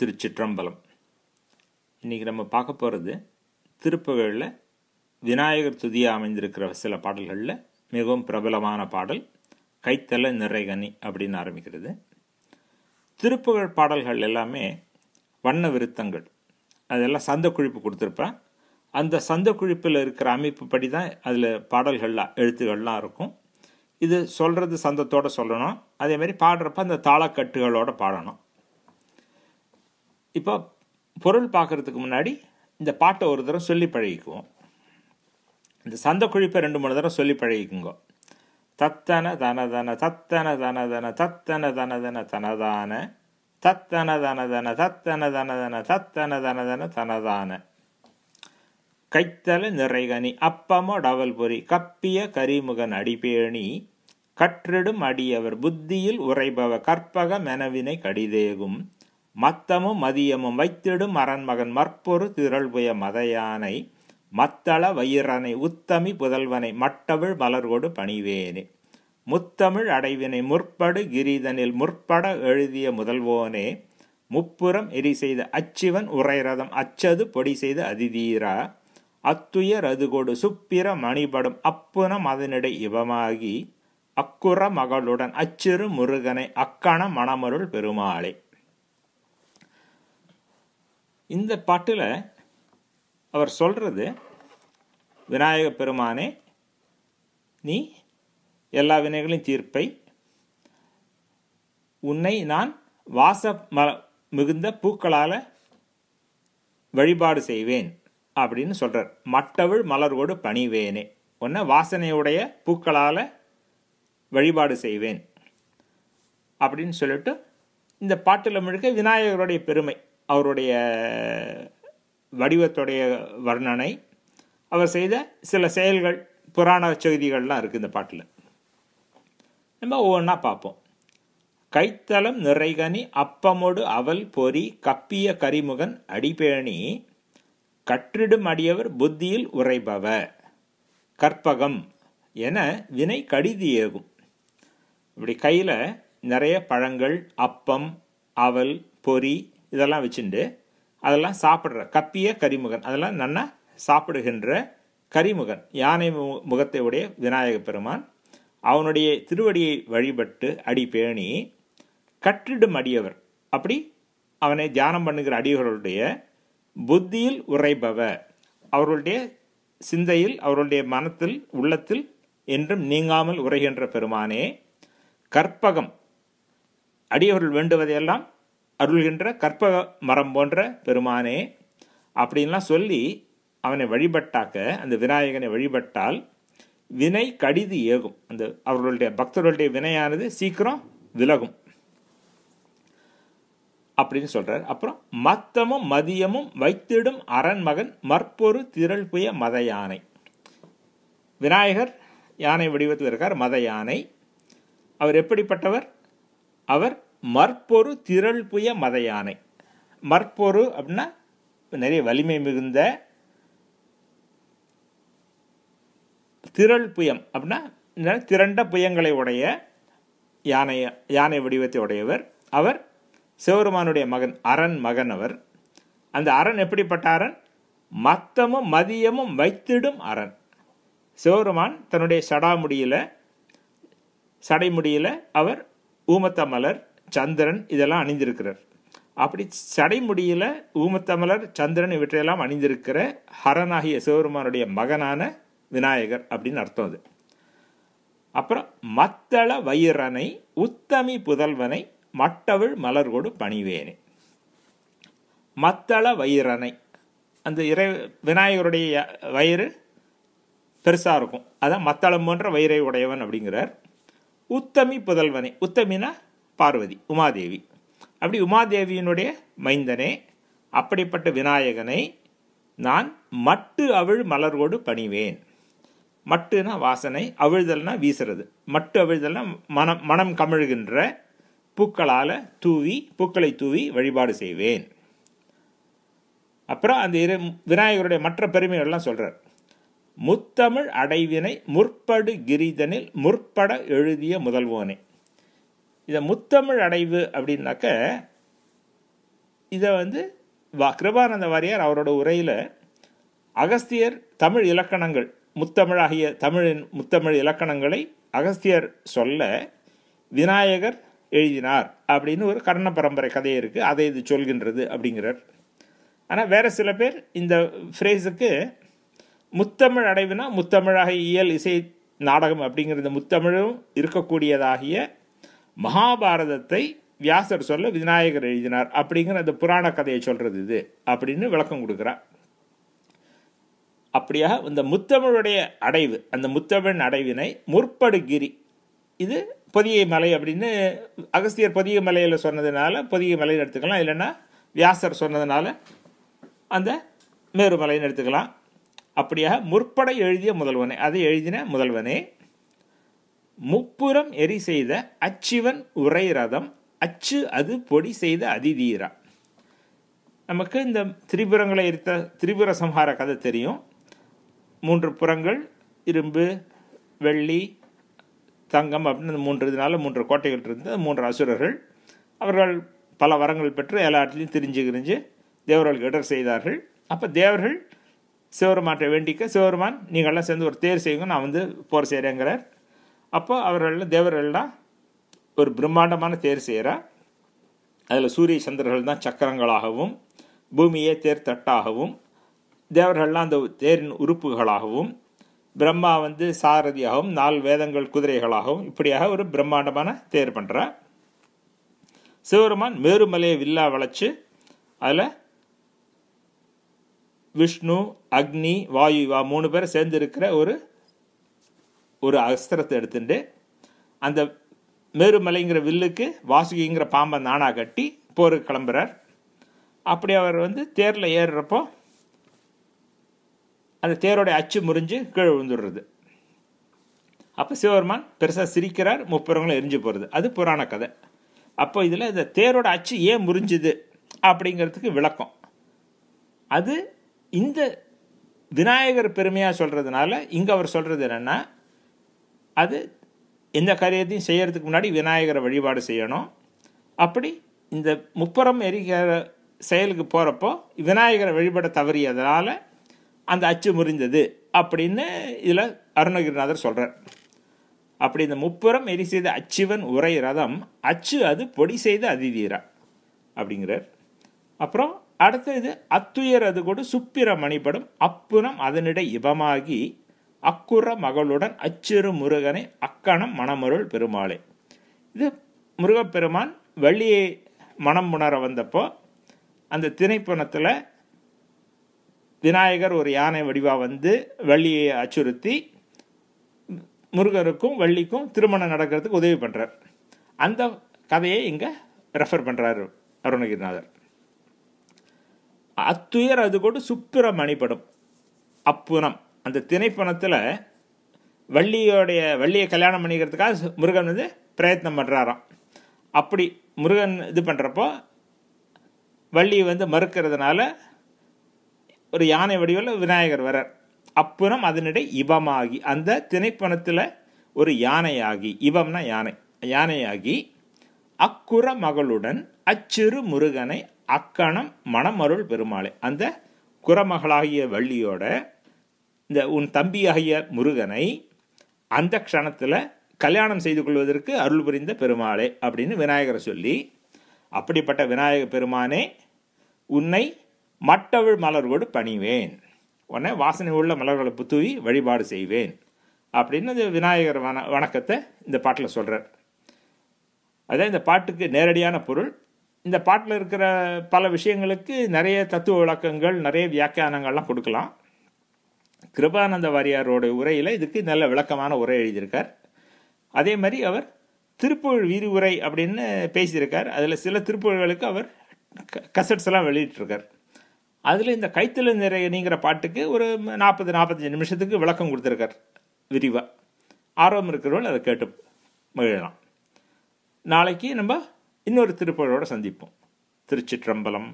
திருச்சிற்றம்பலம் இன்றைக்கி நம்ம பார்க்க போகிறது திருப்புகழில் விநாயகர் துதியாக அமைந்திருக்கிற சில பாடல்களில் மிகவும் பிரபலமான பாடல் கைத்தல நிறைகனி அப்படின்னு ஆரம்பிக்கிறது திருப்புகழ் பாடல்கள் எல்லாமே வண்ண விருத்தங்கள் அதெல்லாம் சந்த குழிப்பு கொடுத்துருப்பேன் அந்த சந்த குழிப்பில் இருக்கிற அமைப்பு படி தான் அதில் பாடல்கள்லாம் எழுத்துக்கள்லாம் இருக்கும் இது சொல்கிறது சந்தத்தோடு சொல்லணும் அதேமாதிரி பாடுறப்ப அந்த தாளக்கட்டுகளோடு பாடணும் இப்போ பொருள் பார்க்குறதுக்கு முன்னாடி இந்த பாட்டை ஒரு தரம் சொல்லி பழகிக்குவோம் இந்த சந்த குழிப்பை ரெண்டு மூணு தரம் சொல்லி பழகிக்குங்க தத்தன தன தன தத்தன தன தன தத்தன தன தன தனதான தத்தன தன தன தத்தன தன தன தத்தன தன தன தனதான கைத்தல நிறைகனி அப்பமோ டவல் பொறி கப்பிய கரிமுகன் அடிபேணி கற்றிடும் அடியவர் புத்தியில் உரைபவ கற்பக மெனவினை கடிதேகும் மத்தமும் மதியமும் வைத்திடும் அரண்மகன் மற்பொரு திரள்புய மதையானை மத்தள வயிறனை உத்தமி புதல்வனை மட்டவிழ் மலர்கொடு பணிவேனே முத்தமிழ் அடைவினை முற்படு கிரிதனில் முற்பட எழுதிய முதல்வோனே முப்புறம் எரி செய்த அச்சிவன் உரைரதம் அச்சது பொடி செய்த அதிதீரா அத்துயர் அதுகொடு சுப்பிர மணிபடும் அப்புனம் மதனிடை இவமாகி அக்குற மகளுடன் அச்சிறு முருகனை அக்கண மணமருள் பெருமாளே இந்த பாட்டில் அவர் சொல்கிறது விநாயக பெருமானே நீ எல்லா வினைகளின் தீர்ப்பை உன்னை நான் வாச ம மிகுந்த பூக்களால் வழிபாடு செய்வேன் அப்படின்னு சொல்கிறார் மட்டவிழ் மலர்வோடு பணிவேனே ஒன்று வாசனையுடைய பூக்களால் வழிபாடு செய்வேன் அப்படின்னு சொல்லிட்டு இந்த பாட்டில் முழுக்க விநாயகருடைய பெருமை அவருடைய வடிவத்துடைய வர்ணனை அவர் செய்த சில செயல்கள் புராண செய்திகள்லாம் இருக்குது இந்த பாட்டில் நம்ம ஒவ்வொன்றா பார்ப்போம் கைத்தளம் நிறைகனி அப்பமொடு அவல் பொறி கப்பிய கரிமுகன் அடிபேணி கற்றிடும் அடியவர் புத்தியில் உரைபவ கற்பகம் என வினை கடிதியேகும் இப்படி கையில் நிறைய பழங்கள் அப்பம் அவல் பொறி இதெல்லாம் வச்சுண்டு அதெல்லாம் சாப்பிட்ற கப்பிய கரிமுகன் அதெல்லாம் நன்னா சாப்பிடுகின்ற கரிமுகன் யானை முகத்தை உடைய விநாயக பெருமான் அவனுடைய திருவடியை வழிபட்டு அடி பேணி கற்றிடும் அடியவர் அப்படி அவனை தியானம் பண்ணுகிற அடியவர்களுடைய புத்தியில் உரைபவ அவர்களுடைய சிந்தையில் அவர்களுடைய மனத்தில் உள்ளத்தில் என்றும் நீங்காமல் உரைகின்ற பெருமானே கற்பகம் அடியவர்கள் வேண்டுவதையெல்லாம் அருள்கின்ற கற்பக மரம் போன்ற பெருமானே அப்படின்லாம் சொல்லி அவனை வழிபட்டாக்க அந்த விநாயகனை வழிபட்டால் வினை கடிது ஏகும் அந்த அவர்களுடைய பக்தர்களுடைய வினையானது சீக்கிரம் விலகும் அப்படின்னு சொல்கிறார் அப்புறம் மத்தமும் மதியமும் வைத்திடும் அரண்மகன் மற்பொரு திரள் புய மத யானை விநாயகர் யானை வடிவத்தில் இருக்கார் மத யானை அவர் எப்படிப்பட்டவர் அவர் மற்பொரு திரள் புய மத யானை மற்பொரு அப்படின்னா நிறைய வலிமை மிகுந்த திரள் புயம் அப்படின்னா திரண்ட புயங்களை உடைய யானை யானை வடிவத்தை உடையவர் அவர் சிவருமானுடைய மகன் அரண் மகன் அவர் அந்த அரண் எப்படிப்பட்ட அரண் மத்தமும் மதியமும் வைத்திடும் அரண் சிவருமான் தன்னுடைய சடாமுடியில் சடைமுடியில் அவர் ஊமத்த மலர் சந்திரன் இதெல்லாம் அணிந்திருக்கிறார் அப்படி சடைமுடியில் ஊமத்தமலர் சந்திரன் இவற்றையெல்லாம் அணிந்திருக்கிற ஹரனாகிய சிவபெருமானுடைய மகனான விநாயகர் அப்படின்னு அர்த்தம் அது அப்புறம் மத்தள வயிறனை உத்தமி புதல்வனை மட்டவிழ் மலர்கொடு பணிவேனே மத்தள வயிறனை அந்த இறை விநாயகருடைய வயிறு பெருசாக இருக்கும் அதான் மத்தளம் போன்ற வயிறை உடையவன் அப்படிங்கிறார் உத்தமி புதல்வனை உத்தமினா பார்வதி உமாதேவி அப்படி உமாதேவியினுடைய மைந்தனே அப்படிப்பட்ட விநாயகனை நான் மட்டு அவிழ் மலரோடு பணிவேன் மட்டுனா வாசனை அவிழ்தல்னா வீசுறது மட்டு அவிழ்தல்னா மனம் மனம் கமிழ்கின்ற பூக்களால் தூவி பூக்களை தூவி வழிபாடு செய்வேன் அப்புறம் அந்த இரு விநாயகருடைய மற்ற பெருமைகள்லாம் சொல்கிறார் முத்தமிழ் அடைவினை முற்படு கிரிதனில் முற்பட எழுதிய முதல்வோனே இதை முத்தமிழ் அடைவு அப்படின்னாக்க இதை வந்து வா கிருபானந்த வாரியார் அவரோட உரையில் அகஸ்தியர் தமிழ் இலக்கணங்கள் முத்தமிழாகிய தமிழின் முத்தமிழ் இலக்கணங்களை அகஸ்தியர் சொல்ல விநாயகர் எழுதினார் அப்படின்னு ஒரு கர்ண பரம்பரை கதை இருக்குது அதை இது சொல்கின்றது அப்படிங்கிறார் ஆனால் வேறு சில பேர் இந்த ஃப்ரேஸுக்கு முத்தமிழ் அடைவுனா முத்தமிழாக இயல் இசை நாடகம் அப்படிங்கிறது முத்தமிழும் இருக்கக்கூடியதாகிய மகாபாரதத்தை வியாசர் சொல்ல விநாயகர் எழுதினார் அப்படிங்கிற அந்த புராண கதையை சொல்கிறது இது அப்படின்னு விளக்கம் கொடுக்குறார் அப்படியாக இந்த முத்தமிழுடைய அடைவு அந்த முத்தமிழ் அடைவினை முற்படுகிரி இது பொதிய மலை அப்படின்னு அகஸ்தியர் பொதிய மலையில் சொன்னதுனால பொதிய மலையில் எடுத்துக்கலாம் இல்லைன்னா வியாசர் சொன்னதுனால அந்த மேருமலைன்னு எடுத்துக்கலாம் அப்படியாக முற்படை எழுதிய முதல்வனே அதை எழுதின முதல்வனே முப்புறம் எரி செய்த அச்சிவன் உரை ரதம் அச்சு அது பொடி செய்த அதிதீரா நமக்கு இந்த திரிபுரங்களை எரித்த திரிபுர சம்ஹார கதை தெரியும் மூன்று புறங்கள் இரும்பு வெள்ளி தங்கம் அப்படின்னு மூன்று இதனால மூன்று கோட்டைகள் இருந்த மூன்று அசுரர்கள் அவர்கள் பல வரங்கள் பெற்று எல்லா இடத்துலையும் திரிஞ்சு கிரிஞ்சு தேவர்களுக்கு இடர் செய்தார்கள் அப்போ தேவர்கள் சிவருமாற்றை வேண்டிக்க சிவருமான் நீங்கள்லாம் சேர்ந்து ஒரு தேர் செய்யுங்க நான் வந்து போர் செய்கிறேங்கிறார் அப்போ அவர்கள் தேவர்கள்லாம் ஒரு பிரம்மாண்டமான தேர் செய்கிறார் அதில் சூரிய சந்திரர்கள் தான் சக்கரங்களாகவும் பூமியே தேர் தட்டாகவும் தேவர்கள்லாம் அந்த தேரின் உறுப்புகளாகவும் பிரம்மா வந்து சாரதியாகவும் நாலு வேதங்கள் குதிரைகளாகவும் இப்படியாக ஒரு பிரம்மாண்டமான தேர் பண்ணுறார் சிவபெருமான் மேருமலையை வில்லா வளைச்சு அதில் விஷ்ணு அக்னி வாயு இவா மூணு பேர் சேர்ந்து இருக்கிற ஒரு ஒரு அஸ்திரத்தை எடுத்துட்டு அந்த மேருமலைங்கிற வில்லுக்கு வாசுகிங்கிற பாம்பை நானாக கட்டி போருக்கு கிளம்புறார் அப்படி அவர் வந்து தேரில் ஏறுறப்போ அந்த தேரோடைய அச்சு முறிஞ்சு கீழே விழுந்துடுறது அப்போ சிவபெருமான் பெருசாக சிரிக்கிறார் முப்பெருங்களும் எரிஞ்சு போகிறது அது புராண கதை அப்போ இதில் இந்த தேரோட அச்சு ஏன் முறிஞ்சுது அப்படிங்கிறதுக்கு விளக்கம் அது இந்த விநாயகர் பெருமையாக சொல்கிறதுனால இங்கே அவர் சொல்கிறது என்னென்னா அது எந்த காரியத்தையும் செய்கிறதுக்கு முன்னாடி விநாயகரை வழிபாடு செய்யணும் அப்படி இந்த முப்புறம் எரிக்கிற செயலுக்கு போகிறப்போ விநாயகரை வழிபட தவறியதனால் அந்த அச்சு முறிந்தது அப்படின்னு இதில் அருணகிரிநாதர் சொல்கிறார் அப்படி இந்த முப்புறம் எரி செய்த அச்சுவன் உரை ரதம் அச்சு அது பொடி செய்த அதிதீரா அப்படிங்கிறார் அப்புறம் அடுத்த இது அத்துயர் அது கூட சுப்பிர மணிப்படும் அப்புறம் அதனிட இபமாகி அக்குற மகளுடன் அச்சிறு முருகனை அக்கணம் மணமருள் பெருமாளே இது முருகப்பெருமான் வள்ளியை மனம் உணர வந்தப்போ அந்த திணைப்பணத்தில் விநாயகர் ஒரு யானை வடிவாக வந்து வள்ளியை அச்சுறுத்தி முருகருக்கும் வள்ளிக்கும் திருமணம் நடக்கிறதுக்கு உதவி பண்ணுறார் அந்த கதையை இங்கே ரெஃபர் பண்ணுறாரு அருணகிரிநாதர் அத்துயர் அது கூட சுப்பிரமணிப்படும் அப்புனம் அந்த திணைப்பணத்தில் வள்ளியோடைய வள்ளியை கல்யாணம் பண்ணிக்கிறதுக்காக முருகன் வந்து பிரயத்னம் பண்ணுறாராம் அப்படி முருகன் இது பண்ணுறப்போ வள்ளி வந்து மறுக்கிறதுனால ஒரு யானை வடிவில் விநாயகர் வரார் அப்புறம் அதனிடை இபமாகி அந்த திணைப்பணத்தில் ஒரு யானையாகி இபம்னா யானை யானையாகி அக்குற மகளுடன் அச்சிறு முருகனை அக்கணம் மணமருள் பெருமாளை அந்த குரமகளாகிய வள்ளியோட இந்த உன் தம்பியாகிய முருகனை அந்த க்ஷணத்தில் கல்யாணம் செய்து கொள்வதற்கு அருள் புரிந்த பெருமாளே அப்படின்னு விநாயகரை சொல்லி அப்படிப்பட்ட விநாயக பெருமானே உன்னை மட்டவிழ் மலர்வோடு பணிவேன் உன்னை வாசனை உள்ள மலர்களை புத்துவி வழிபாடு செய்வேன் அப்படின்னு அந்த விநாயகர் வண வணக்கத்தை இந்த பாட்டில் சொல்கிறார் அதான் இந்த பாட்டுக்கு நேரடியான பொருள் இந்த பாட்டில் இருக்கிற பல விஷயங்களுக்கு நிறைய தத்துவ விளக்கங்கள் நிறைய வியாக்கியானங்கள்லாம் கொடுக்கலாம் கிருபானந்த வாரியாரோட உரையில் இதுக்கு நல்ல விளக்கமான உரை எழுதியிருக்கார் அதே மாதிரி அவர் திருப்புகழ் விரிவுரை அப்படின்னு பேசியிருக்கார் அதில் சில திருப்புகழ்களுக்கு அவர் கசட்ஸ் எல்லாம் வெளியிட்டிருக்கார் அதில் இந்த கைத்தல நிறையனிங்கிற பாட்டுக்கு ஒரு நாற்பது நாற்பத்தஞ்சு நிமிஷத்துக்கு விளக்கம் கொடுத்துருக்கார் விரிவாக ஆர்வம் இருக்கிறவர்கள் அதை கேட்டு மகிழலாம் நாளைக்கு நம்ம இன்னொரு திருப்புகளோடு சந்திப்போம் திருச்சிற்றம்பலம்